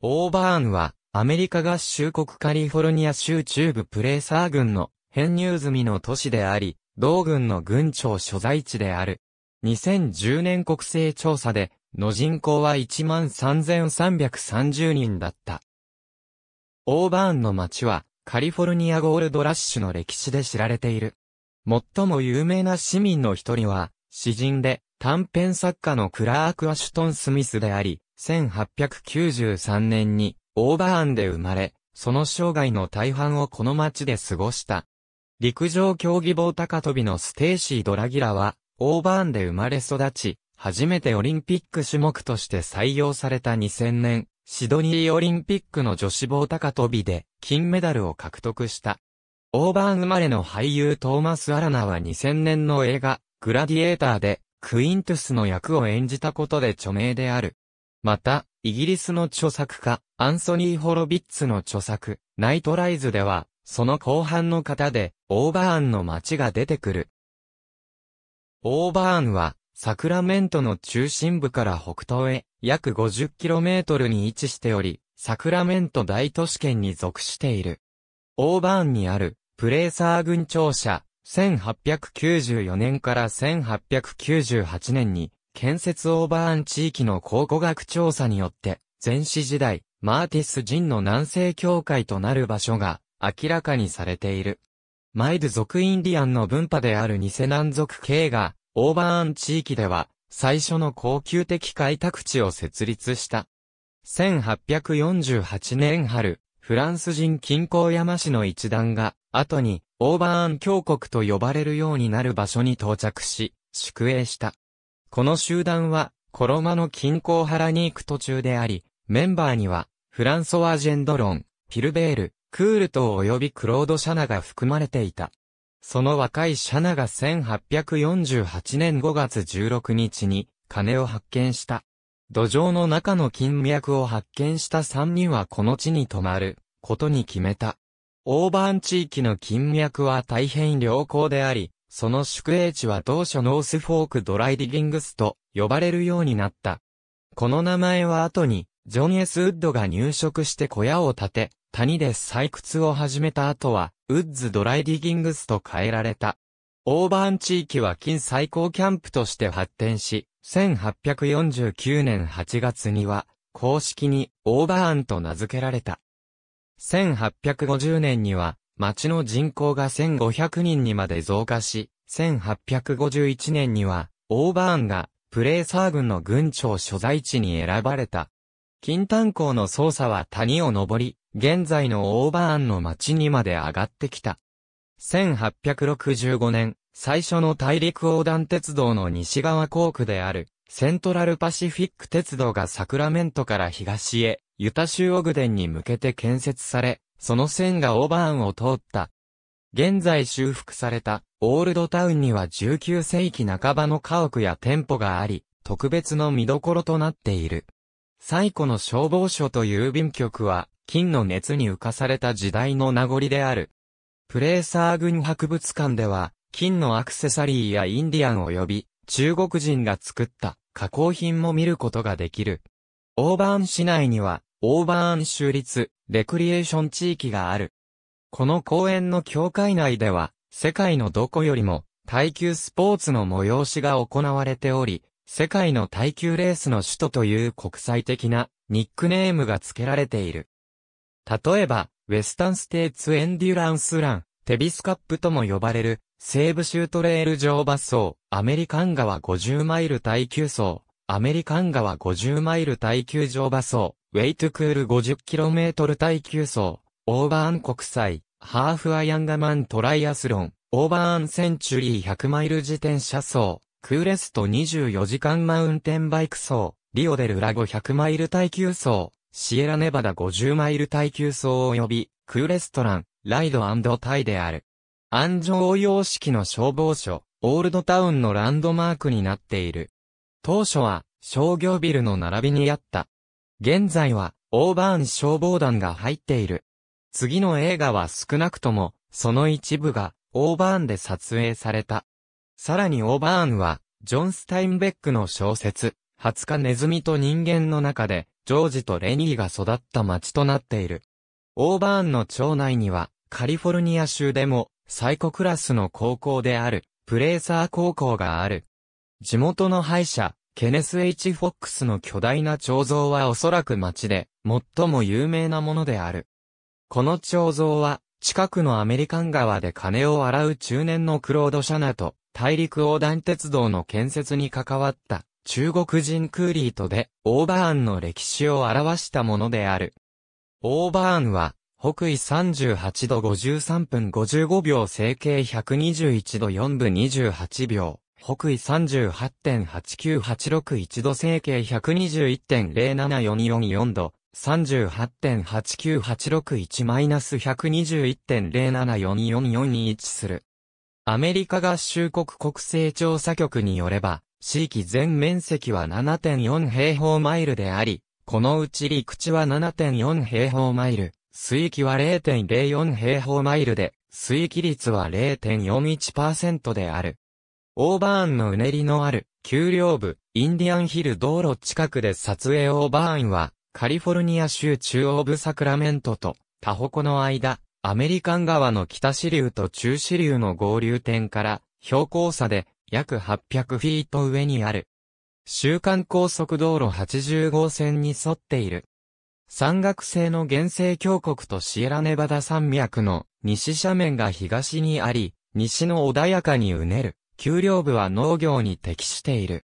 オーバーンは、アメリカ合衆国カリフォルニア州中部プレーサー郡の編入済みの都市であり、同郡の郡庁所在地である。2010年国勢調査で、の人口は13,330人だった。オーバーンの町は、カリフォルニアゴールドラッシュの歴史で知られている。最も有名な市民の一人は、詩人で短編作家のクラーク・アシュトン・スミスであり、1893年にオーバーンで生まれ、その生涯の大半をこの町で過ごした。陸上競技棒高跳びのステーシー・ドラギラは、オーバーンで生まれ育ち、初めてオリンピック種目として採用された2000年、シドニーオリンピックの女子棒高跳びで金メダルを獲得した。オーバーン生まれの俳優トーマス・アラナは2000年の映画、グラディエーターで、クイントゥスの役を演じたことで著名である。また、イギリスの著作家、アンソニー・ホロビッツの著作、ナイトライズでは、その後半の方で、オーバーンの街が出てくる。オーバーンは、サクラメントの中心部から北東へ約 50km に位置しており、サクラメント大都市圏に属している。オーバーンにあるプレーサー軍庁舎1894年から1898年に建設オーバーン地域の考古学調査によって、前史時代、マーティス人の南西境界となる場所が明らかにされている。マイル族インディアンの分派であるニセ南族系が、オーバーン地域では、最初の高級的開拓地を設立した。1848年春、フランス人近郊山市の一団が、後に、オーバーン峡谷と呼ばれるようになる場所に到着し、宿営した。この集団は、コロマの近郊原に行く途中であり、メンバーには、フランソワ・ジェンドロン、ピルベール、クールト及びクロード・シャナが含まれていた。その若いシャナが1848年5月16日に金を発見した。土壌の中の金脈を発見した3人はこの地に泊まることに決めた。オーバーン地域の金脈は大変良好であり、その宿営地は当初ノースフォークドライディギングスと呼ばれるようになった。この名前は後に、ジョン・エス・ウッドが入植して小屋を建て、谷で採掘を始めた後は、ウッズ・ドライディギングスと変えられた。オーバーン地域は近最高キャンプとして発展し、1849年8月には、公式にオーバーンと名付けられた。1850年には、町の人口が1500人にまで増加し、1851年には、オーバーンが、プレーサー軍の軍庁所在地に選ばれた。金炭鉱の捜査は谷を登り、現在のオーバーンの町にまで上がってきた。1865年、最初の大陸横断鉄道の西側航区である、セントラルパシフィック鉄道がサクラメントから東へ、ユタ州オグデンに向けて建設され、その線がオーバーンを通った。現在修復されたオールドタウンには19世紀半ばの家屋や店舗があり、特別の見どころとなっている。最古の消防署と郵便局は、金の熱に浮かされた時代の名残である。プレーサー軍博物館では、金のアクセサリーやインディアン及び、中国人が作った加工品も見ることができる。オーバーン市内には、オーバーン州立レクリエーション地域がある。この公園の境界内では、世界のどこよりも耐久スポーツの催しが行われており、世界の耐久レースの首都という国際的なニックネームが付けられている。例えば、ウェスタンステーツエンデュランスラン、テビスカップとも呼ばれる、西部州トレール上馬走、アメリカン川50マイル耐久走、アメリカン川50マイル耐久上馬走、ウェイトクール 50km 耐久走、オーバーン国際、ハーフアイアンガマントライアスロン、オーバーンセンチュリー100マイル自転車走、クーレスト24時間マウンテンバイク走、リオデルラゴ0 0マイル耐久走、シエラネバダ50マイル耐久走及び、クーレストラン、ライドタイである。安城応用式の消防署、オールドタウンのランドマークになっている。当初は、商業ビルの並びにあった、現在は、オーバーン消防団が入っている。次の映画は少なくとも、その一部が、オーバーンで撮影された。さらにオーバーンは、ジョン・スタインベックの小説、20日ネズミと人間の中で、ジョージとレニーが育った町となっている。オーバーンの町内には、カリフォルニア州でも、最高クラスの高校である、プレーサー高校がある。地元の歯医者、ケネス・ H・ フォックスの巨大な彫像はおそらく町で最も有名なものである。この彫像は近くのアメリカン川で金を洗う中年のクロード・シャナと大陸横断鉄道の建設に関わった中国人クーリートでオーバーンの歴史を表したものである。オーバーンは北緯38度53分55秒整形121度4分28秒。北緯38.89861度成形121.07444度、3 8 8 9 8 6 1 1 2 1 0 7 4 4 4位置する。アメリカ合衆国国勢調査局によれば、地域全面積は7.4平方マイルであり、このうち陸地は7.4平方マイル、水域は0.04平方マイルで、水域率は0.41%である。オーバーンのうねりのある、丘陵部、インディアンヒル道路近くで撮影オーバーンは、カリフォルニア州中央部サクラメントと、タホコの間、アメリカン川の北支流と中支流の合流点から、標高差で約800フィート上にある。週間高速道路80号線に沿っている。山岳性の原生峡谷とシエラネバダ山脈の西斜面が東にあり、西の穏やかにうねる丘陵部は農業に適している。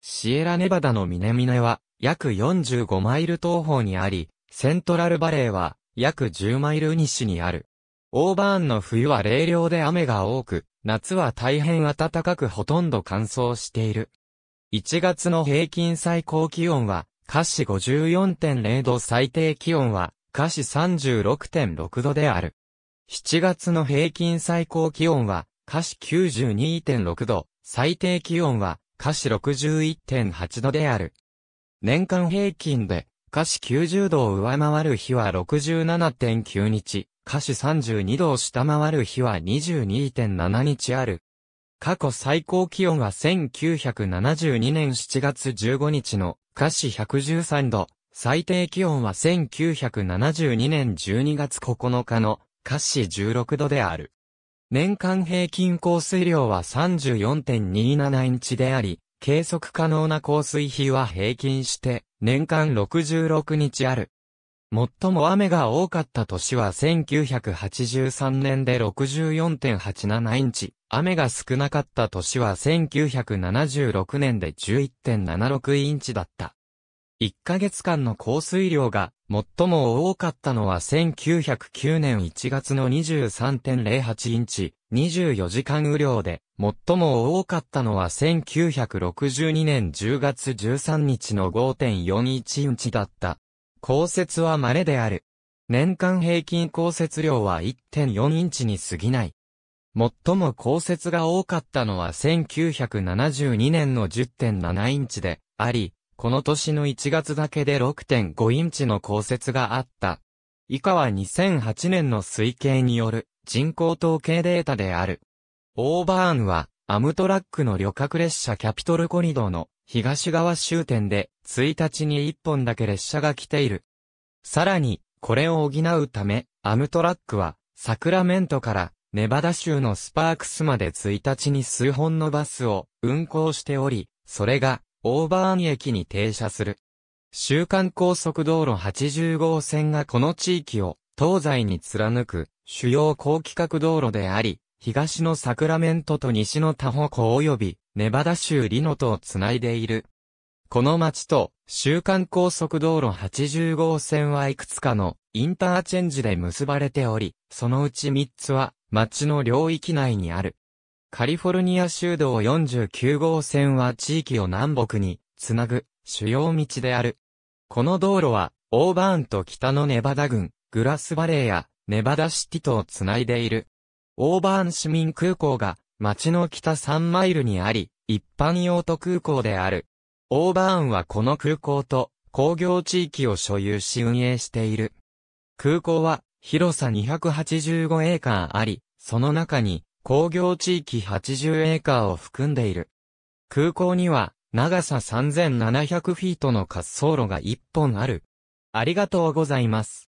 シエラネバダの南根は約45マイル東方にあり、セントラルバレーは約10マイル西にある。オーバーンの冬は冷涼で雨が多く、夏は大変暖かくほとんど乾燥している。1月の平均最高気温は、華氏54.0度最低気温は、華氏36.6度である。7月の平均最高気温は、華氏92.6度、最低気温は華氏61.8度である。年間平均で華氏90度を上回る日は67.9日、華氏32度を下回る日は22.7日ある。過去最高気温は1972年7月15日の華氏113度、最低気温は1972年12月9日の華氏16度である。年間平均降水量は34.27インチであり、計測可能な降水比は平均して年間66日ある。最も雨が多かった年は1983年で64.87インチ、雨が少なかった年は1976年で11.76インチだった。1ヶ月間の降水量が最も多かったのは1909年1月の23.08インチ、24時間雨量で、最も多かったのは1962年10月13日の5.41インチだった。降雪は稀である。年間平均降雪量は1.4インチに過ぎない。最も降雪が多かったのは1972年の10.7インチであり、この年の1月だけで6.5インチの降雪があった。以下は2008年の推計による人口統計データである。オーバーンは、アムトラックの旅客列車キャピトルコリドの東側終点で1日に1本だけ列車が来ている。さらに、これを補うため、アムトラックは、サクラメントからネバダ州のスパークスまで1日に数本のバスを運行しており、それがオーバーン駅に停車する。週間高速道路80号線がこの地域を東西に貫く主要高規格道路であり、東のサクラメントと西のタホ湖及びネバダ州リノとをつないでいる。この町と、週間高速道路80号線はいくつかのインターチェンジで結ばれており、そのうち3つは町の領域内にある。カリフォルニア州道49号線は地域を南北につなぐ主要道である。この道路はオーバーンと北のネバダ郡、グラスバレーやネバダシティとをつないでいる。オーバーン市民空港が町の北3マイルにあり、一般用途空港である。オーバーンはこの空港と工業地域を所有し運営している。空港は広さ285エーカーあり、その中に工業地域80エーカーを含んでいる。空港には、長さ3700フィートの滑走路が1本ある。ありがとうございます。